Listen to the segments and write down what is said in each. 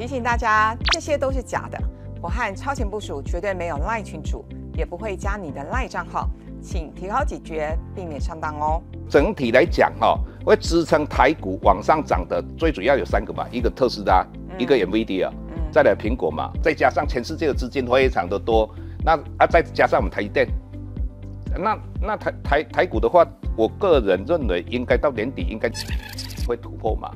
提醒大家，这些都是假的。我和超前部署绝对没有赖群主，也不会加你的赖账号，请提高警觉，避免上当哦。整体来讲，哈，会支撑台股往上涨的最主要有三个嘛，一个特斯拉，一个 Nvidia，再来苹果嘛，再加上全世界的资金非常的多，那啊，再加上我们台电，那那台台台股的话，我个人认为应该到年底应该会突破嘛。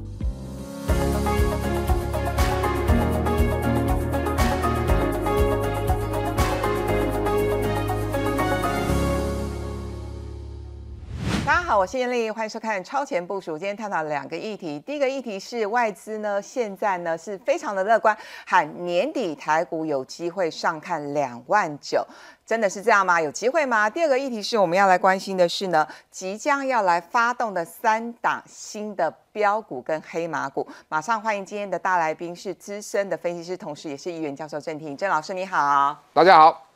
我是燕丽，欢迎收看超前部署。今天探讨两个议题，第一个议题是外资呢，现在呢是非常的乐观，喊年底台股有机会上看两万九，真的是这样吗？有机会吗？第二个议题是我们要来关心的是呢，即将要来发动的三档新的标股跟黑马股。马上欢迎今天的大来宾是资深的分析师，同时也是议员教授郑庭郑老师，你好，大家好。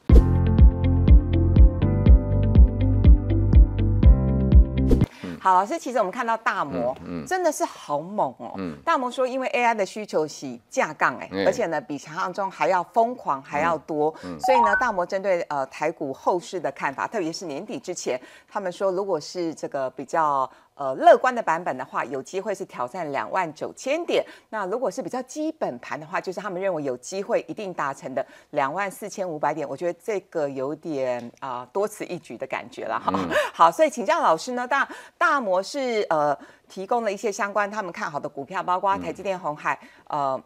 老师，其实我们看到大摩真的是好猛哦。大摩说，因为 AI 的需求是架杠，哎，而且呢，比想象中还要疯狂，还要多。所以呢，大摩针对呃台股后市的看法，特别是年底之前，他们说，如果是这个比较。呃，乐观的版本的话，有机会是挑战两万九千点。那如果是比较基本盘的话，就是他们认为有机会一定达成的两万四千五百点。我觉得这个有点啊多此一举的感觉了哈。好，所以请教老师呢，大大摩是呃提供了一些相关他们看好的股票，包括台积电、红海、呃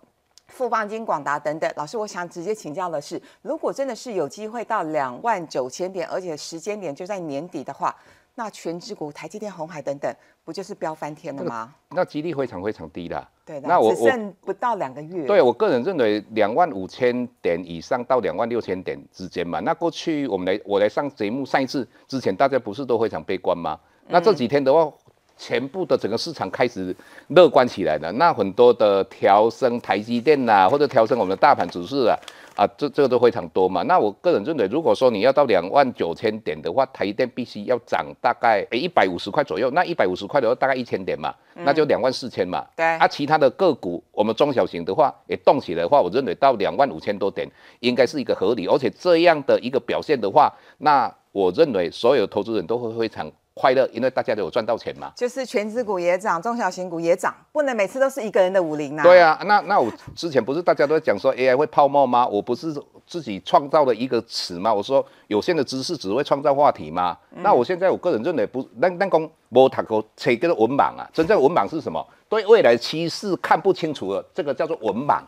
富邦金、广达等等。老师，我想直接请教的是，如果真的是有机会到两万九千点，而且时间点就在年底的话。那全指股、台积电、红海等等，不就是飙翻天了吗？那几率非常非常低的。对，那我只剩不到两个月。对我个人认为，两万五千点以上到两万六千点之间嘛。那过去我们来，我来上节目上一次之前，大家不是都非常悲观吗？那这几天的话，全部的整个市场开始乐观起来了。那很多的调升台积电呐，或者调升我们的大盘指数啊。啊，这这个都非常多嘛。那我个人认为，如果说你要到两万九千点的话，台电必须要涨大概诶一百五十块左右。那一百五十块的话，大概一千点嘛，那就两万四千嘛。对。啊，其他的个股，我们中小型的话也动起来的话，我认为到两万五千多点应该是一个合理，而且这样的一个表现的话，那我认为所有投资人都会非常。快乐，因为大家都有赚到钱嘛。就是全资股也涨，中小型股也涨，不能每次都是一个人的武林啊。对啊，那那我之前不是大家都在讲说 AI 会泡沫吗？我不是自己创造了一个词吗？我说有限的知识只会创造话题嘛。那我现在我个人认为不，那那工摩读过，吹的文盲啊。真正文盲是什么？对未来趋势看不清楚的，这个叫做文盲。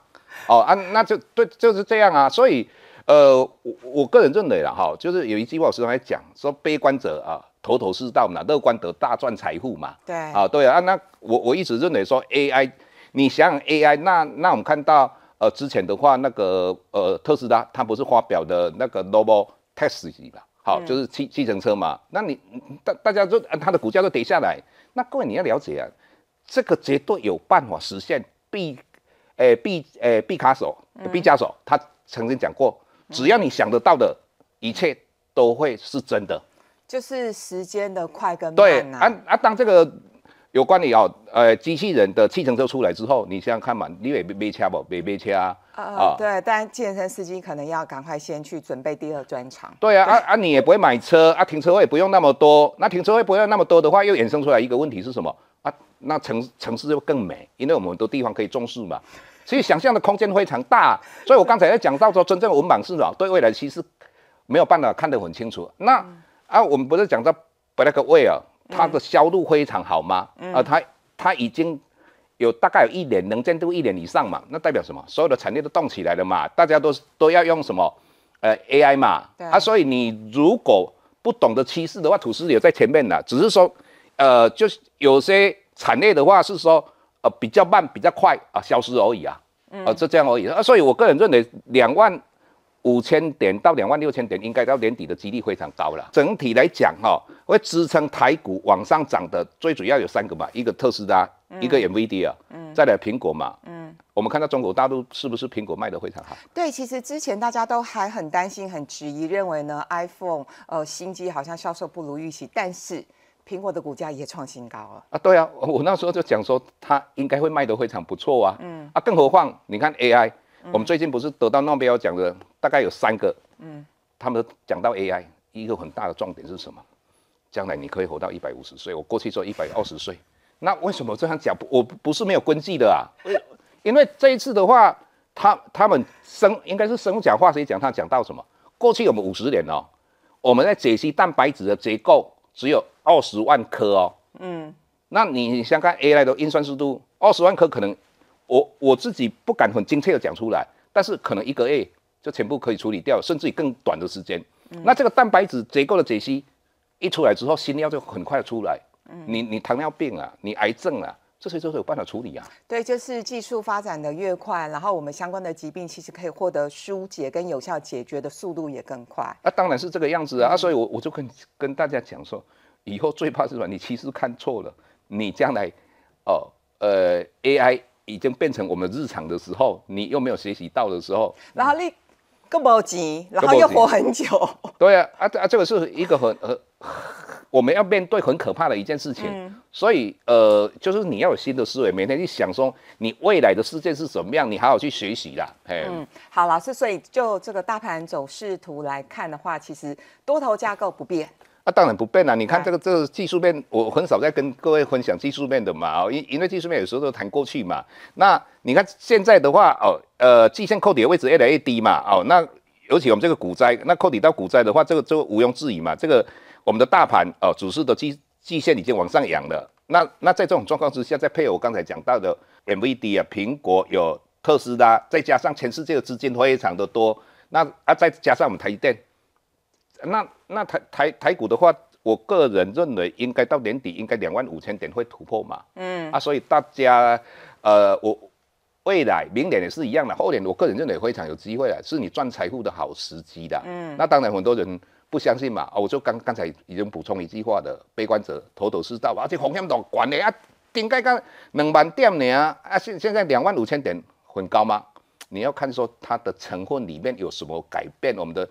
哦啊，那就对，就是这样啊。所以，呃，我我个人认为啦，哈，就是有一句话我时常在讲，说悲观者啊。头头是道嘛，乐观得大赚财富嘛。对，啊，对啊，那我我一直认为说 AI，你想想 AI，那那我们看到呃之前的话那个呃特斯拉，它不是发表的那个 Robot Taxi 嘛？好，就是汽汽车嘛。那你大大家就它的股价都跌下来。那各位你要了解啊，这个绝对有办法实现。毕，诶毕诶毕卡索毕加索他曾经讲过，只要你想得到的一切都会是真的。就是时间的快跟慢啊啊！当这个有关你哦，呃，机器人的汽程车出来之后，你想想看嘛，你也没没车不没没车啊啊！对，但健身司机可能要赶快先去准备第二专场。对啊啊啊！你也不会买车啊，停车位不用那么多。那停车位不用那么多的话，又衍生出来一个问题是什么啊？那城城市就更美，因为很多地方可以种树嘛，所以想象的空间非常大。所以我刚才也讲到说，真正文盲什长对未来其实没有办法看得很清楚。那啊，我们不是讲到 b l a c k w e l e 它的销路非常好吗？啊，它它已经有大概有一年，能见度一年以上嘛。那代表什么？所有的产业都动起来了嘛，大家都都要用什么？呃，AI 嘛。啊，所以你如果不懂得趋势的话，土司也在前面的，只是说，呃，就是有些产业的话是说，呃，比较慢，比较快啊，消失而已啊。嗯。啊，就这样而已啊。所以我个人认为两万。五千点到两万六千点，应该到年底的几率非常高了。整体来讲，哈，会支撑台股往上涨的最主要有三个嘛，一个特斯拉，一个 Nvidia，嗯，再来苹果嘛，嗯，我们看到中国大陆是不是苹果卖的非常好？对，其实之前大家都还很担心、很质疑，认为呢 iPhone 呃新机好像销售不如预期，但是苹果的股价也创新高了。啊，对啊，我那时候就讲说它应该会卖的非常不错啊，嗯，啊，更何况你看 AI。我们最近不是得到诺贝尔奖的，大概有三个。嗯，他们讲到 AI，一个很大的重点是什么？将来你可以活到一百五十岁，我过去说一百二十岁。那为什么这样讲？我不是没有根据的啊。因为这一次的话，他他们生应该是生物讲、化学讲，他讲到什么？过去我们五十年哦，我们在解析蛋白质的结构只有二十万颗哦。嗯，那你想看 AI 的运算速度，二十万颗可能。我我自己不敢很精确的讲出来，但是可能一个月就全部可以处理掉，甚至于更短的时间。那这个蛋白质结构的解析一出来之后，新药就很快出来。嗯，你你糖尿病了，你癌症了，这些都是有办法处理啊。对，就是技术发展的越快，然后我们相关的疾病其实可以获得疏解跟有效解决的速度也更快。那当然是这个样子啊，所以我我就跟跟大家讲说，以后最怕是什么？你其实看错了，你将来哦呃 AI。已经变成我们日常的时候，你又没有学习到的时候，然后你更没钱，然后又活很久。对啊，啊啊，这个是一个很很。我们要面对很可怕的一件事情。所以呃，就是你要有新的思维，每天去想说你未来的世界是怎么样，你好好去学习啦。嗯，好，老师，所以就这个大盘走势图来看的话，其实多头架构不变。那当然不变啦！你看这个，这技术面，我很少在跟各位分享技术面的嘛，哦，因因为技术面有时候都谈过去嘛。那你看现在的话，哦，呃，均线扣底的位置越来越低嘛，哦，那尤其我们这个股灾，那扣底到股灾的话，这个就毋庸置疑嘛。这个我们的大盘哦，主市的均均线已经往上扬了。那那在这种状况之下，再配我刚才讲到的 M V D 啊，苹果有特斯拉，再加上全世界的资金非常的多，那啊，再加上我们台电。那那台台台股的话，我个人认为应该到年底应该两万五千点会突破嘛。嗯啊，所以大家，呃，我未来明年也是一样的，后年我个人认为非常有机会了，是你赚财富的好时机的。嗯，那当然很多人不相信嘛。啊，我就刚刚才已经补充一句话的，悲观者头头是道，而且风险都管的啊，顶该刚两万点呢？啊，现现在两万五千点很高吗？你要看说它的成分里面有什么改变我们的。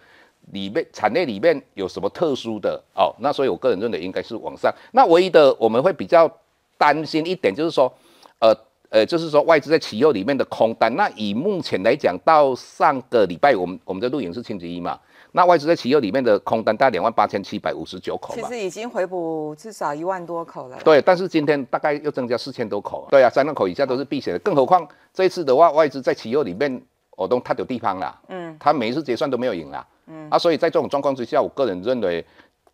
里面产业里面有什么特殊的哦？那所以我个人认为应该是往上。那唯一的我们会比较担心一点，就是说，呃呃，就是说外资在期货里面的空单。那以目前来讲，到上个礼拜，我们我们的录影是星期一嘛，那外资在企业里面的空单大概两万八千七百五十九口。其实已经回补至少一万多口了。对，但是今天大概又增加四千多口。对啊，三万口以下都是避险，更何况这一次的话，外资在企业里面，我都踏着地方啦。嗯，他每一次结算都没有赢啦。嗯啊，所以在这种状况之下，我个人认为，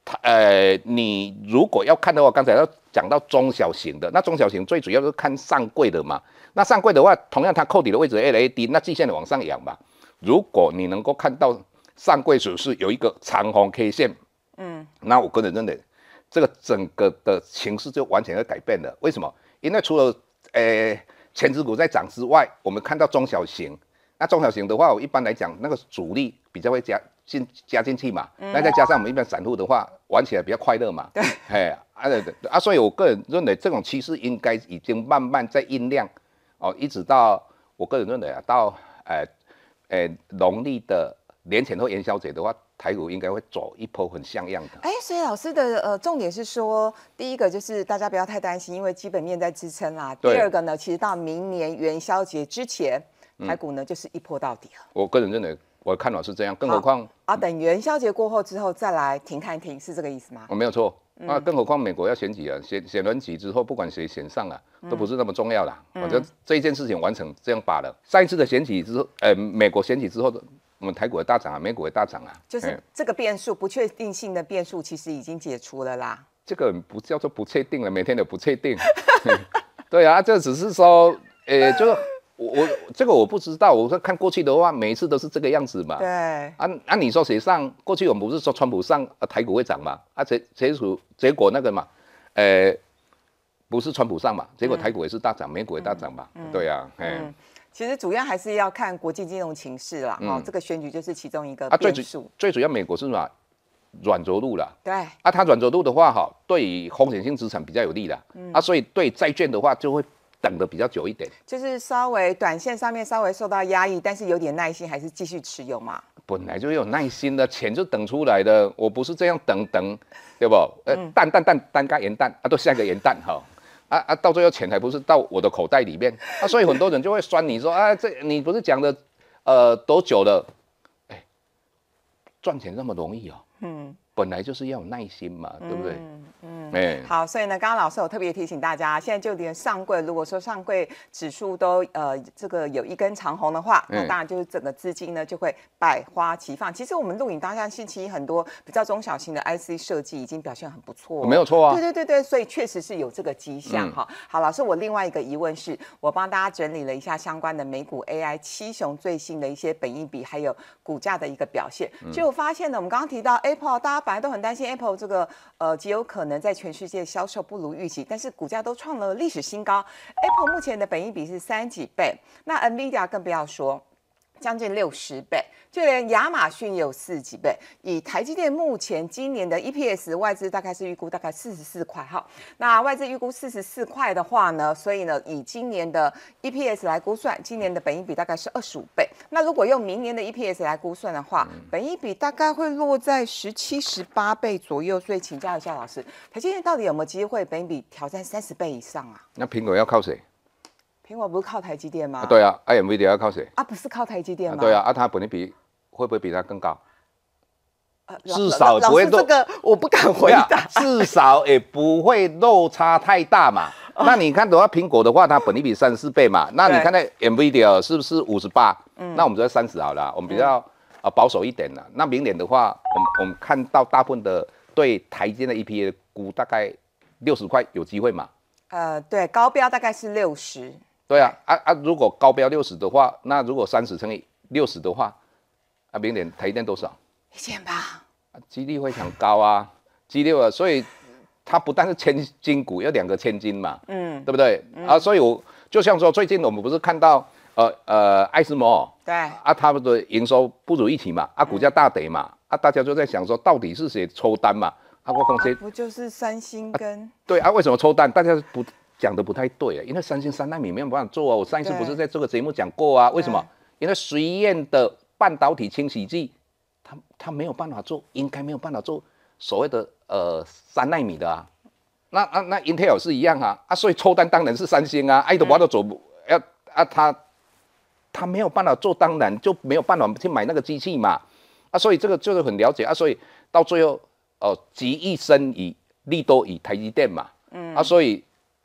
他呃，你如果要看的话，刚才要讲到中小型的，那中小型最主要就是看上柜的嘛。那上柜的话，同样它扣底的位置 LAD，那季线往上扬嘛。如果你能够看到上柜只是有一个长红 K 线，嗯，那我个人认为，这个整个的形势就完全要改变了。为什么？因为除了呃前指股在涨之外，我们看到中小型，那中小型的话，我一般来讲那个主力比较会加。进加进去嘛，那再加上我们一般散户的话，玩起来比较快乐嘛。对，哎，啊对对啊，所以我个人认为这种趋势应该已经慢慢在酝酿，哦，一直到我个人认为啊，到呃呃农历的年前后元宵节的话，台股应该会走一波很像样的。哎，所以老师的呃重点是说，第一个就是大家不要太担心，因为基本面在支撑啦。第二个呢，其实到明年元宵节之前，台股呢就是一波到底了。我个人认为。我看到是这样，更何况啊，等元宵节过后之后再来停看停，是这个意思吗？我没有错。那更何况美国要选举啊，选选举之后，不管谁选上啊，都不是那么重要了。反正这一件事情完成这样罢了。上一次的选举之，呃，美国选举之后的，我们台股大涨啊，美股的大涨啊。就是这个变数，不确定性的变数，其实已经解除了啦。这个不叫做不确定了，每天都不确定。对啊，这只是说，呃，就是。我我这个我不知道，我说看过去的话，每一次都是这个样子嘛。对。啊，那你说谁上？过去我们不是说川普上，啊、台股会涨嘛？啊，结结束结果那个嘛，呃，不是川普上嘛？结果台股也是大涨，美股也大涨嘛。嗯，对呀，哎。其实主要还是要看国际金融情势啦。哦，这个选举就是其中一个。啊，最主最主要美国是么？软着陆了。对。啊，它软着陆的话，哈，对风险性资产比较有利的。嗯。啊，所以对债券的话，就会。等的比较久一点，就是稍微短线上面稍微受到压抑，但是有点耐心还是继续持有嘛。本来就有耐心的，钱就等出来的。我不是这样等等，对不？呃，蛋蛋蛋蛋，盖盐蛋啊，都下个盐蛋哈。啊啊，到最后钱还不是到我的口袋里面啊？所以很多人就会酸你说啊，这你不是讲的呃多久了？哎，赚钱那么容易哦。嗯。本来就是要有耐心嘛，对不对？嗯嗯。好，所以呢，刚刚老师有特别提醒大家，现在就连上柜，如果说上柜指数都呃这个有一根长红的话，那当然就是整个资金呢就会百花齐放。其实我们录影当下星期一很多比较中小型的 IC 设计已经表现很不错，没有错啊。对对对对，所以确实是有这个迹象哈。好，老师，我另外一个疑问是，我帮大家整理了一下相关的美股 AI 七雄最新的一些本益比还有股价的一个表现，就发现呢，我们刚刚提到 Apple，大家。反而都很担心 Apple 这个，呃，极有可能在全世界销售不如预期，但是股价都创了历史新高。Apple 目前的本益比是三几倍，那 NVIDIA 更不要说。将近六十倍，就连亚马逊也有四十几倍。以台积电目前今年的 EPS 外资大概是预估大概四十四块哈，那外资预估四十四块的话呢，所以呢以今年的 EPS 来估算，今年的本益比大概是二十五倍。那如果用明年的 EPS 来估算的话，本益比大概会落在十七、十八倍左右。所以请教一下老师，台积电到底有没有机会本益比挑战三十倍以上啊？那苹果要靠谁？苹果不是靠台积电吗？对啊，AMD 要靠谁？啊，不是靠台积电吗？对啊，啊，它本利比会不会比它更高？至少不会。这个我不敢回答。至少也不会落差太大嘛？那你看的话，苹果的话，它本利比三十四倍嘛？那你看那 v i d 是不是五十八？嗯，那我们就三十好了，我们比较啊保守一点了。那明年的话，我们我们看到大部分的对台阶的 E P A 估大概六十块有机会嘛？呃，对，高标大概是六十。对啊，啊啊！如果高标六十的话，那如果三十乘以六十的话，啊，明年它一定多少？一千八啊，几率会很高啊，几率啊，所以它不但是千金股，要两个千金嘛，嗯，对不对？啊，所以我就像说，最近我们不是看到呃呃，爱斯摩对啊，他们的营收不如一起嘛，啊，股价大跌嘛，啊，大家就在想说，到底是谁抽单嘛？啊，我公司不就是三星跟对啊？为什么抽单？大家不？讲的不太对啊，因为三星三纳米没有办法做啊。我上一次不是在这个节目讲过啊？为什么？因为水艳的半导体清洗剂，他他没有办法做，应该没有办法做所谓的呃三纳米的啊。那那那 Intel 是一样啊啊，所以抽单当然是三星啊，爱德华都走不要啊，他他没有办法做，当然就没有办法去买那个机器嘛啊，所以这个就是很了解啊，所以到最后哦，集一生以利多以台积电嘛，嗯啊，所以。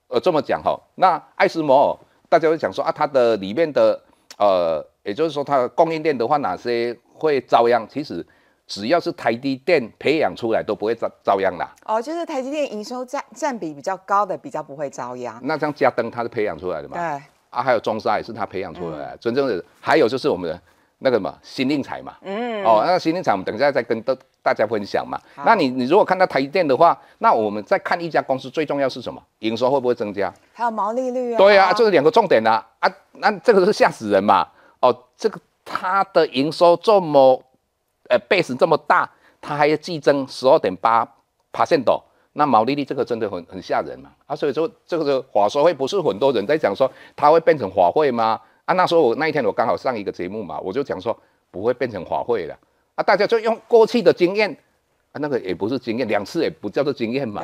呃，这么讲哈，那爱斯摩，大家会讲说啊，它的里面的呃，也就是说，它的供应链的话，哪些会遭殃？其实只要是台积电培养出来，都不会遭遭殃啦。哦，就是台积电营收占占比比较高的，比较不会遭殃。那像嘉登，它是培养出来的嘛？对。啊，还有中沙也是他培养出来的，真正的还有就是我们的。那个什么新令材嘛，嗯，哦，那个新令材，我们等一下再跟大大家分享嘛。那你你如果看到台电的话，那我们再看一家公司最重要是什么？营收会不会增加？还有毛利率啊？对啊，就是两个重点呐啊，那这个是吓死人嘛？哦，这个它的营收这么，呃，base 这么大，它还要季增十二点八 percent 那毛利率这个真的很很吓人嘛啊，所以说这个华硕会不是很多人在讲说它会变成华会吗？啊，那时候我那一天我刚好上一个节目嘛，我就讲说不会变成华会了。啊，大家就用过去的经验，啊，那个也不是经验，两次也不叫做经验嘛。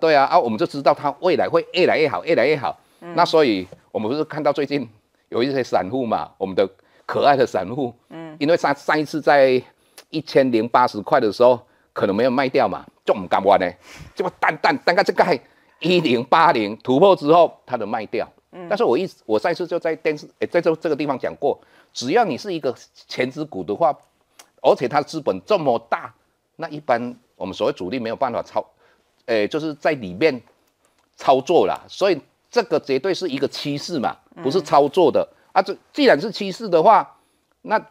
对。啊，啊，啊，我们就知道它未来会越来越好，越来越好。嗯。那所以，我们不是看到最近有一些散户嘛，我们的可爱的散户，嗯，因为上上一次在一千零八十块的时候，可能没有卖掉嘛，就唔敢玩呢，结果，但但但个这个一零八零突破之后，它都卖掉。但是我一我上次就在电视诶在这这个地方讲过，只要你是一个前资股的话，而且它资本这么大，那一般我们所谓主力没有办法操，诶就是在里面操作啦。所以这个绝对是一个趋势嘛，不是操作的啊。这既然是趋势的话，那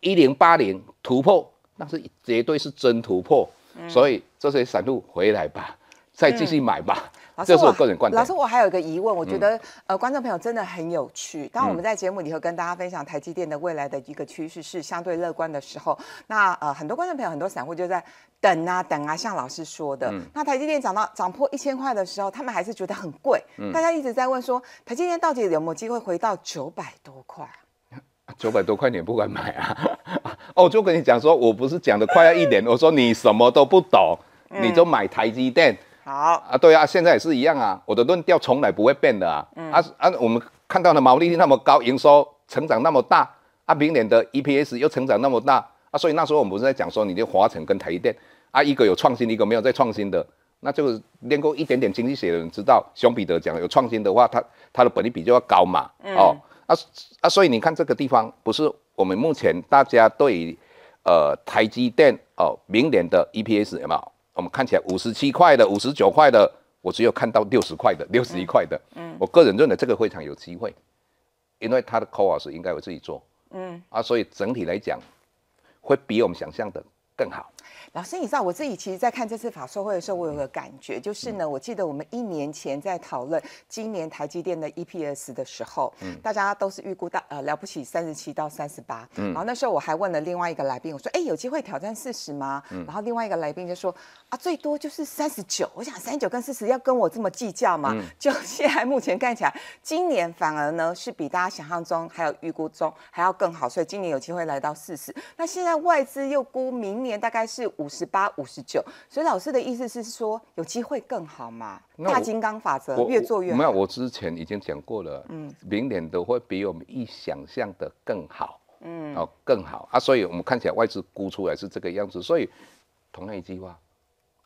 一零八零突破那是绝对是真突破，所以这些散户回来吧，再继续买吧。这是我个人观点。老师，我还有一个疑问，我觉得呃，观众朋友真的很有趣。当我们在节目里头跟大家分享台积电的未来的一个趋势是相对乐观的时候，那呃，很多观众朋友、很多散户就在等啊等啊，像老师说的，那台积电涨到涨破一千块的时候，他们还是觉得很贵。大家一直在问说，台积电到底有没有机会回到九百多块？九百多块你也不敢买啊？哦，我就跟你讲说，我不是讲的快要一点，我说你什么都不懂，你就买台积电。好啊，对啊，现在也是一样啊，我的论调从来不会变的啊。嗯，啊啊，我们看到的毛利率那么高，营收成长那么大，啊，明年的 EPS 又成长那么大啊，所以那时候我们不是在讲说，你的华晨跟台积电，啊，一个有创新，一个没有在创新的，那就是练过一点点经济学的人知道，熊彼得讲的，有创新的话，它它的本利比就要高嘛。哦，啊啊，所以你看这个地方，不是我们目前大家对，呃，台积电哦，明年的 EPS 有没有？我们看起来五十七块的、五十九块的，我只有看到六十块的、六十一块的。嗯，我个人认为这个会场有机会，因为他的 core 是应该我自己做。嗯啊，所以整体来讲会比我们想象的更好。老师，你知道我自己其实，在看这次法说会的时候，我有个感觉，就是呢，我记得我们一年前在讨论今年台积电的 EPS 的时候，嗯，大家都是预估到呃了不起三十七到三十八，嗯，然后那时候我还问了另外一个来宾，我说，哎，有机会挑战四十吗？嗯，然后另外一个来宾就说，啊，最多就是三十九。我想三十九跟四十要跟我这么计较吗？就现在目前看起来，今年反而呢是比大家想象中还有预估中还要更好，所以今年有机会来到四十。那现在外资又估明年大概是。五十八、五十九，所以老师的意思是说，有机会更好嘛？大金刚法则，越做越好。没有，我之前已经讲过了，嗯，明年都会比我们一想象的更好，嗯，哦，更好啊，所以我们看起来外资估出来是这个样子。所以同样一句话，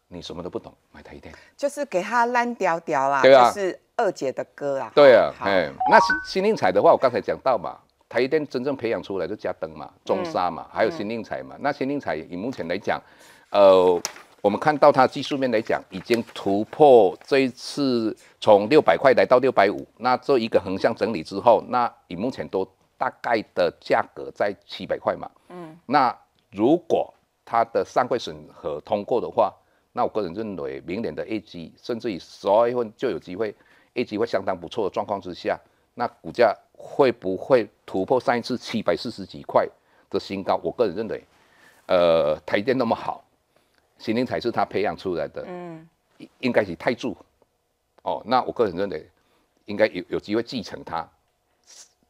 你什么都不懂，买它一天。就是给他烂屌屌啦，对啊，是二姐的歌啊，对啊，哎，那新新彩的话，我刚才讲到嘛。台积电真正培养出来就加登嘛、中沙嘛，还有新宁材嘛。那新宁材以目前来讲，呃，我们看到它技术面来讲已经突破这次从六百块来到六百五，那做一个横向整理之后，那以目前都大概的价格在七百块嘛。嗯。那如果它的上柜审核通过的话，那我个人认为，明年的业绩甚至于十二月份就有机会，业绩会相当不错的状况之下，那股价。会不会突破上一次七百四十几块的新高？我个人认为，呃，台电那么好，新灵才是他培养出来的，嗯，应该是泰柱，哦，那我个人认为应该有有机会继承他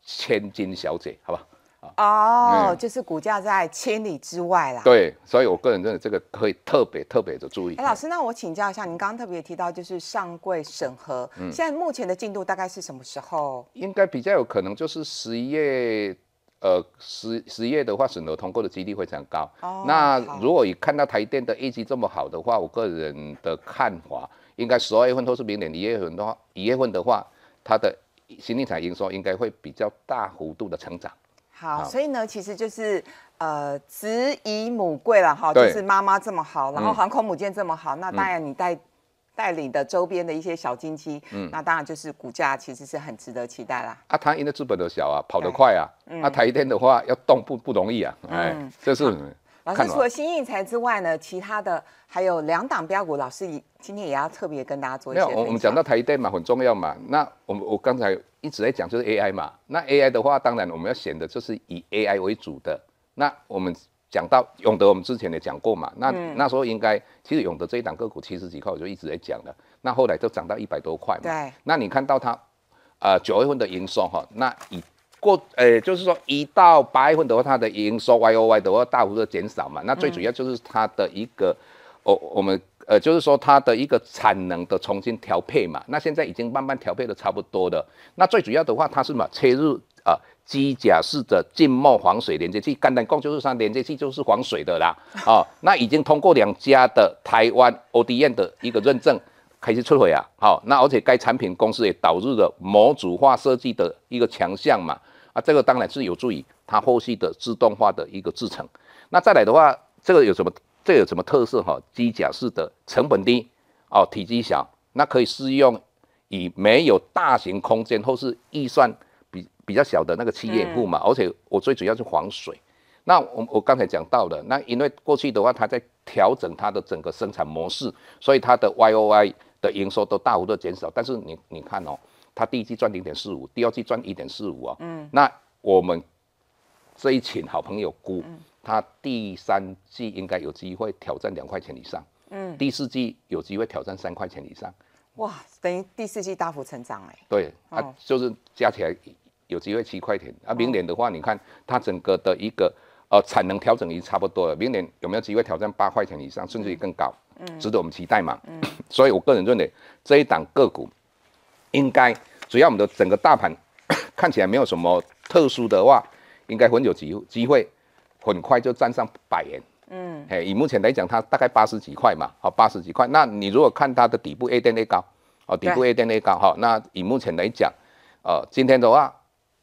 千金小姐，好吧？哦，就是股价在千里之外啦。对，所以我个人认为这个可以特别特别的注意。哎，老师，那我请教一下，您刚刚特别提到就是上柜审核，现在目前的进度大概是什么时候？应该比较有可能就是十一月，呃十十一月的话审核通过的几率非常高。哦。那如果一看到台电的业绩这么好的话，我个人的看法，应该十二月份或是明年一月份的话，一月份的话，它的新力产营收应该会比较大幅度的成长。好，所以呢，其实就是，呃，子以母贵了哈，就是妈妈这么好，然后航空母舰这么好，那当然你带，带领的周边的一些小金鸡，那当然就是股价其实是很值得期待啦。啊，它因为资本都小啊，跑得快啊，啊，台一天的话要动不不容易啊，哎，这是。老师除了新印材之外呢，其他的还有两档标股。老师今天也要特别跟大家做一些。没有，我们讲到台电嘛，很重要嘛。那我我刚才一直在讲就是 AI 嘛。那 AI 的话，当然我们要选的就是以 AI 为主的。那我们讲到永德，我们之前也讲过嘛。那那时候应该其实永德这一档个股七十几块，我就一直在讲了。那后来就涨到一百多块嘛。对。那你看到它，呃，九月份的营收哈，那以。过诶，就是说一到八月份的话，它的营收 Y O Y 的话大幅度减少嘛。那最主要就是它的一个，哦，我们呃，就是说它的一个产能的重新调配嘛。那现在已经慢慢调配的差不多了。那最主要的话，它是什么切入啊？机甲式的静默防水连接器，肝胆讲就是三连接器就是防水的啦。哦，那已经通过两家的台湾 O D N 的一个认证，开始出货啊。好，那而且该产品公司也导入了模组化设计的一个强项嘛。啊，这个当然是有助于它后续的自动化的一个制成。那再来的话，这个有什么？这有什么特色哈？机甲式的，成本低，哦，体积小，那可以适用以没有大型空间或是预算比比较小的那个企业户嘛。而且我最主要是防水。那我我刚才讲到了，那因为过去的话，它在调整它的整个生产模式，所以它的 Y O I 的营收都大幅度减少。但是你你看哦。他第一季赚零点四五，第二季赚一点四五啊，嗯，那我们这一群好朋友估，他第三季应该有机会挑战两块钱以上，嗯，第四季有机会挑战三块钱以上，哇，等于第四季大幅成长嘞，对，啊、就是加起来有机会七块钱，啊，明年的话，你看它整个的一个呃产能调整已经差不多了，明年有没有机会挑战八块钱以上，甚至于更高，嗯，值得我们期待嘛，嗯，所以我个人认为这一档个股。应该，只要我们的整个大盘 看起来没有什么特殊的话，应该很有机机会，很快就站上百元。嗯，哎，以目前来讲，它大概八十几块嘛，好，八十几块。那你如果看它的底部 A 垫 A 高，哦，底部 A 垫 A 高哈，那以目前来讲，呃，今天的话，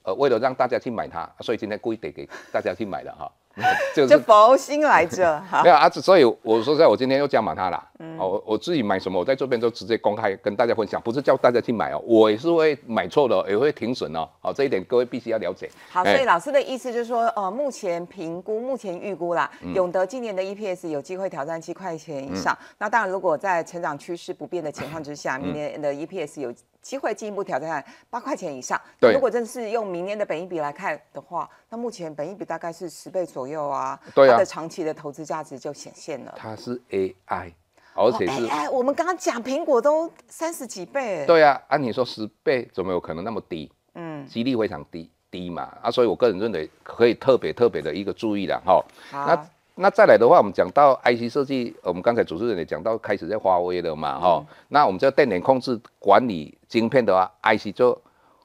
呃，为了让大家去买它，所以今天故意得给大家去买了哈。就佛心来着，没有啊，所以我说在，我今天又加满它了。嗯，哦，我自己买什么，我在这边就直接公开跟大家分享，不是叫大家去买哦，我也是会买错的，也会停损哦。好，这一点各位必须要了解。好，所以老师的意思就是说，呃，目前评估，目前预估啦，永德今年的 EPS 有机会挑战七块钱以上。那当然，如果在成长趋势不变的情况之下，明年的 EPS 有。机会进一步挑战八块钱以上。对，如果真是用明年的本益比来看的话，那目前本益比大概是十倍左右啊。对啊，它的长期的投资价值就显现了。它是 AI，而且是。AI。我们刚刚讲苹果都三十几倍。对啊，按你说十倍，怎么有可能那么低？嗯，几率非常低低嘛。啊，所以我个人认为可以特别特别的一个注意的哈。那那再来的话，我们讲到 IC 设计，我们刚才主持人也讲到开始在华为了嘛，哈。那我们叫电源控制管理晶片的话，IC 就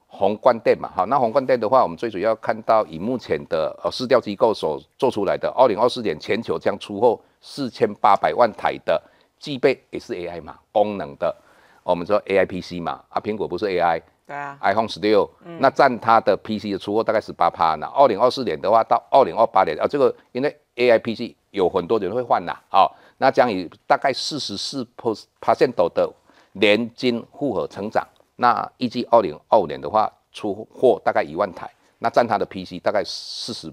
宏观电嘛，哈。那宏观电的话，我们最主要看到以目前的呃市调机构所做出来的，二零二四年全球将出货四千八百万台的具备 AI 嘛功能的，我们说 AIPC 嘛，啊，苹果不是 AI，对啊，iPhone 十六，那占它的 PC 的出货大概十八趴呢。二零二四年的话，到二零二八年啊，这个因为 A I P C 有很多人会换呐，好，那将以大概四十四 p 帕帕 n 度的年均复合成长，那预计二零二五年的话，出货大概一万台，那占它的 P C 大概四十，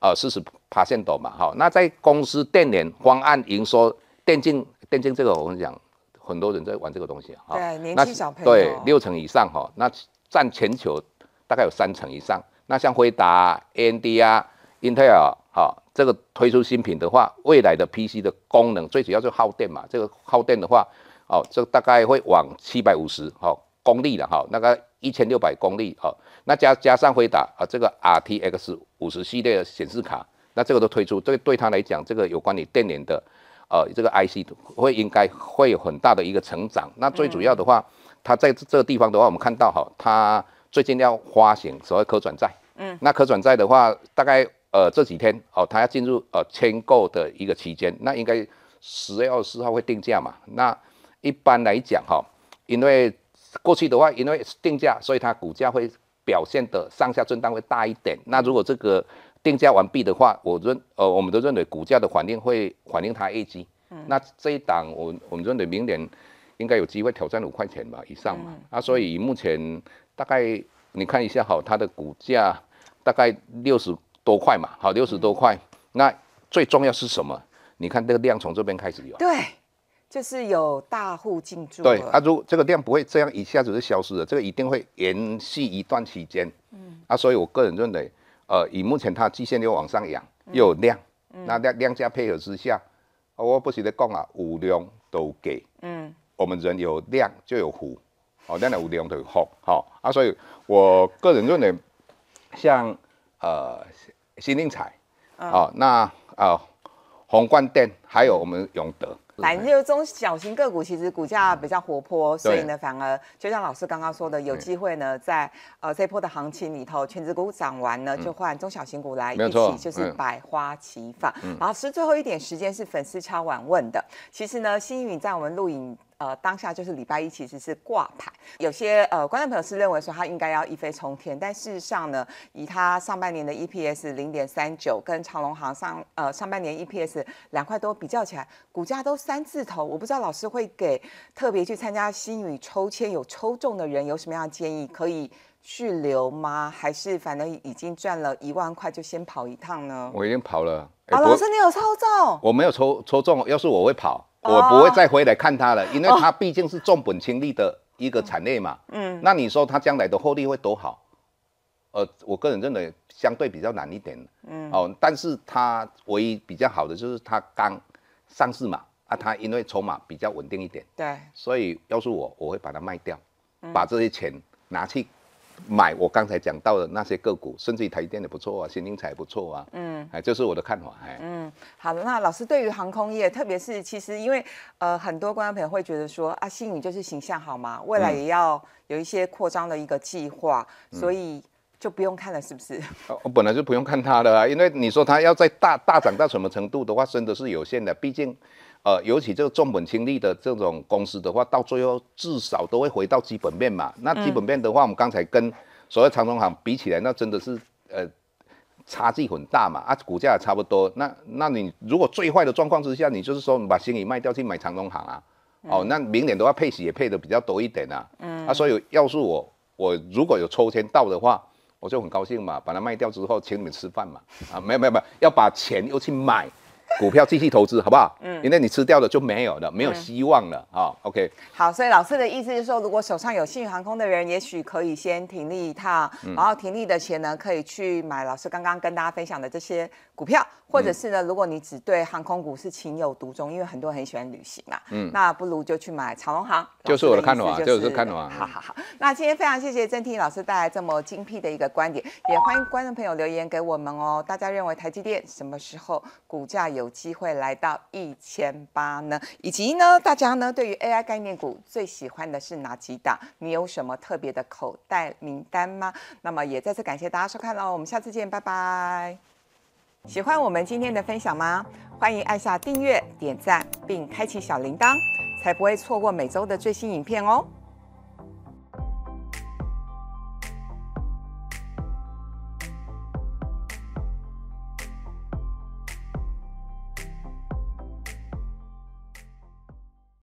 呃，四十帕线度嘛，好，那在公司电联方案营收电竞电竞这个，我跟你讲，很多人在玩这个东西哈，对，年轻小朋友对六成以上哈，那占全球大概有三成以上，那像惠达、N D 啊、Intel。好，这个推出新品的话，未来的 PC 的功能最主要就耗电嘛。这个耗电的话，哦，这大概会往七百五十哈，功率了哈，那个一千六百功率哦，那加加上惠达啊，这个 RTX 五十系列的显示卡，那这个都推出，这个对他来讲，这个有关于电联的，呃，这个 IC 会应该会有很大的一个成长。那最主要的话，它在这个地方的话，我们看到哈，它最近要发行所谓可转债，嗯，那可转债的话，大概。呃，这几天哦，它要进入呃签购的一个期间，那应该十月二十四号会定价嘛？那一般来讲哈，因为过去的话，因为定价，所以它股价会表现的上下震荡会大一点。那如果这个定价完毕的话，我认呃，我们都认为股价的反应会反映它 A 嗯，那这一档我我们认为明年应该有机会挑战五块钱吧以上嘛。啊，所以目前大概你看一下好，它的股价大概六十。多块嘛，好六十多块。那最重要是什么？你看这个量从这边开始有，对，就是有大户进驻。对，啊，如这个量不会这样一下子就消失的，这个一定会延续一段期间。嗯，啊，所以我个人认为，呃，以目前它基线又往上扬，又有量，那量量价配合之下，我不是得讲啊，五量都给。嗯，我们人有量就有福，哦，量的五量都有福，好啊，所以我个人认为，像呃。新宁彩，哦，那啊，宏冠店，还有我们永德，正就中小型个股，其实股价比较活泼，所以呢，反而就像老师刚刚说的，有机会呢，在呃这波的行情里头，全职股涨完呢，就换中小型股来一起，就是百花齐放。好，其最后一点时间是粉丝超晚问的，其实呢，星宇在我们录影。呃，当下就是礼拜一，其实是挂牌。有些呃观众朋友是认为说它应该要一飞冲天，但事实上呢，以它上半年的 EPS 零点三九，跟长隆行上呃上半年 EPS 两块多比较起来，股价都三字头。我不知道老师会给特别去参加新宇抽签有抽中的人有什么样建议，可以去留吗？还是反正已经赚了一万块就先跑一趟呢？我已经跑了。啊，老师你有抽中？我没有抽抽中，要是我会跑。我不会再回来看它了，因为它毕竟是重本轻利的一个产业嘛。嗯，那你说它将来的获利会多好？呃，我个人认为相对比较难一点。嗯哦，但是它唯一比较好的就是它刚上市嘛，啊，它因为筹码比较稳定一点。对，所以要是我，我会把它卖掉，把这些钱拿去。买我刚才讲到的那些个股，甚至台电也不错啊，新英才也不错啊，嗯，哎，这是我的看法，哎，嗯，好，的。那老师对于航空业，特别是其实因为呃很多观众朋友会觉得说啊，新宇就是形象好嘛，未来也要有一些扩张的一个计划，所以就不用看了，是不是？我本来就不用看它的，因为你说它要在大大涨到什么程度的话，真的是有限的，毕竟。呃，尤其这个重本轻利的这种公司的话，到最后至少都会回到基本面嘛。那基本面的话，我们刚才跟所谓长中行比起来，那真的是呃差距很大嘛。啊，股价也差不多，那那你如果最坏的状况之下，你就是说你把行李卖掉去买长中行啊，哦，那明年的话配息也配的比较多一点啊。嗯。啊，所以要是我我如果有抽签到的话，我就很高兴嘛，把它卖掉之后请你们吃饭嘛。啊，没有没有没有，要把钱又去买。股票继续投资好不好？嗯，因为你吃掉了就没有了，没有希望了啊。OK，好，所以老师的意思就是说，如果手上有幸运航空的人，也许可以先停利一趟，然后停利的钱呢，可以去买老师刚刚跟大家分享的这些股票，或者是呢，如果你只对航空股是情有独钟，因为很多人很喜欢旅行嘛，嗯，那不如就去买长龙航。就是我的看法，就是看法。好好好，那今天非常谢谢郑听老师带来这么精辟的一个观点，也欢迎观众朋友留言给我们哦。大家认为台积电什么时候股价有？有机会来到一千八呢，以及呢，大家呢对于 AI 概念股最喜欢的是哪几档？你有什么特别的口袋名单吗？那么也再次感谢大家收看喽，我们下次见，拜拜！喜欢我们今天的分享吗？欢迎按下订阅、点赞，并开启小铃铛，才不会错过每周的最新影片哦。